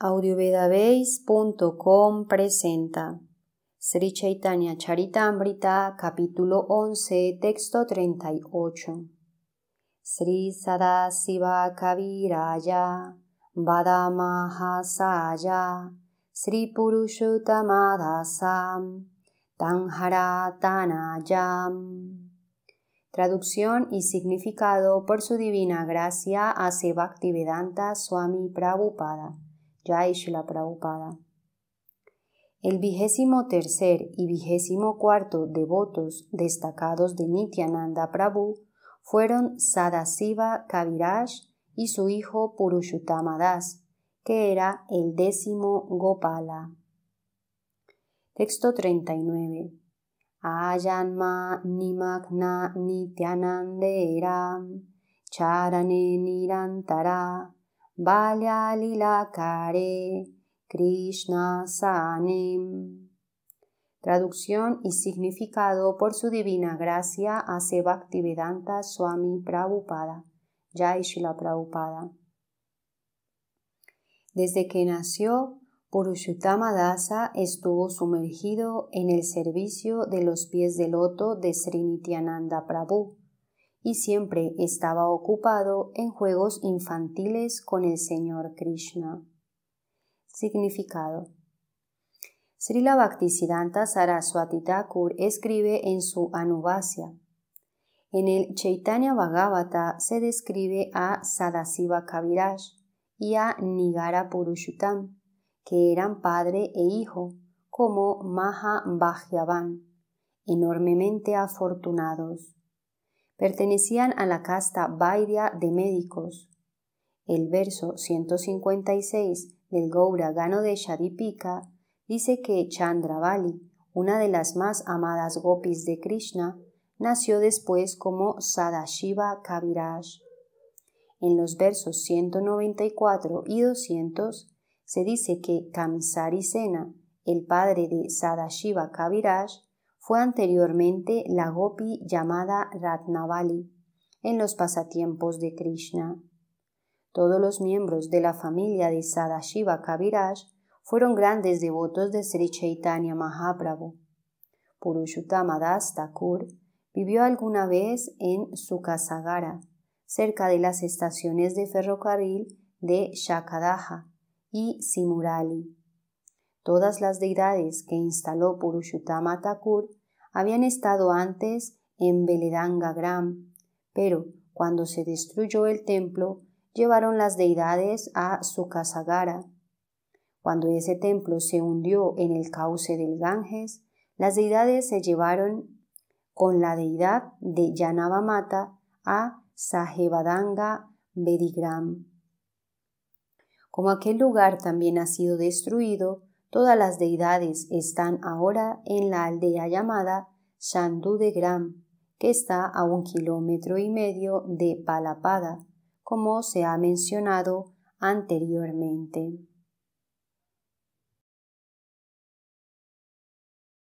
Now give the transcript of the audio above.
audiovedabase.com presenta Sri Chaitanya Charitamrita, capítulo 11, texto 38. Sri Sadasiva Kaviraya, Vadamahasaya, Sri Purushottamadasam, Tanharatanayam. Traducción y significado por su divina gracia a Bhaktivedanta Swami Prabhupada. Jai Prabhupada. El vigésimo tercer y vigésimo cuarto devotos destacados de Nityananda Prabhu fueron Sadasiva Kaviraj y su hijo Purushutamadas, que era el décimo Gopala. Texto 39. Ayanma nimagna era, charane nirantara Balya Lilakare Krishna Sanem. Traducción y significado por su divina gracia a Sebaktivedanta Swami Prabhupada, Jai Prabhupada. Desde que nació, Purushottama Dasa estuvo sumergido en el servicio de los pies de loto de Srinityananda Prabhu y siempre estaba ocupado en juegos infantiles con el Señor Krishna. Significado. Srila Bhaktisiddhanta Saraswati Thakur escribe en su Anubhasya. En el Chaitanya Bhagavata se describe a Sadasiva Kaviraj y a Nigara Purushuttam, que eran padre e hijo, como Maha Bhagyavan, enormemente afortunados pertenecían a la casta Vaidya de médicos. El verso 156 del Gaura de Shadipika dice que Chandravali, una de las más amadas gopis de Krishna, nació después como Sadashiva Kaviraj. En los versos 194 y 200 se dice que Sena, el padre de Sadashiva Kaviraj, fue anteriormente la gopi llamada Ratnavali en los pasatiempos de Krishna. Todos los miembros de la familia de Sadashiva Kaviraj fueron grandes devotos de Sri Chaitanya Mahaprabhu. Purushutama Das Thakur vivió alguna vez en Sukhasagara, cerca de las estaciones de ferrocarril de Shakadaha y Simurali. Todas las deidades que instaló Purushutama Thakur habían estado antes en Beledanga Gram, pero cuando se destruyó el templo, llevaron las deidades a Sukasagara. Cuando ese templo se hundió en el cauce del Ganges, las deidades se llevaron con la deidad de Yanavamata a Sahebadanga Bedigram. Como aquel lugar también ha sido destruido, Todas las deidades están ahora en la aldea llamada Shandu de Gram, que está a un kilómetro y medio de Palapada, como se ha mencionado anteriormente.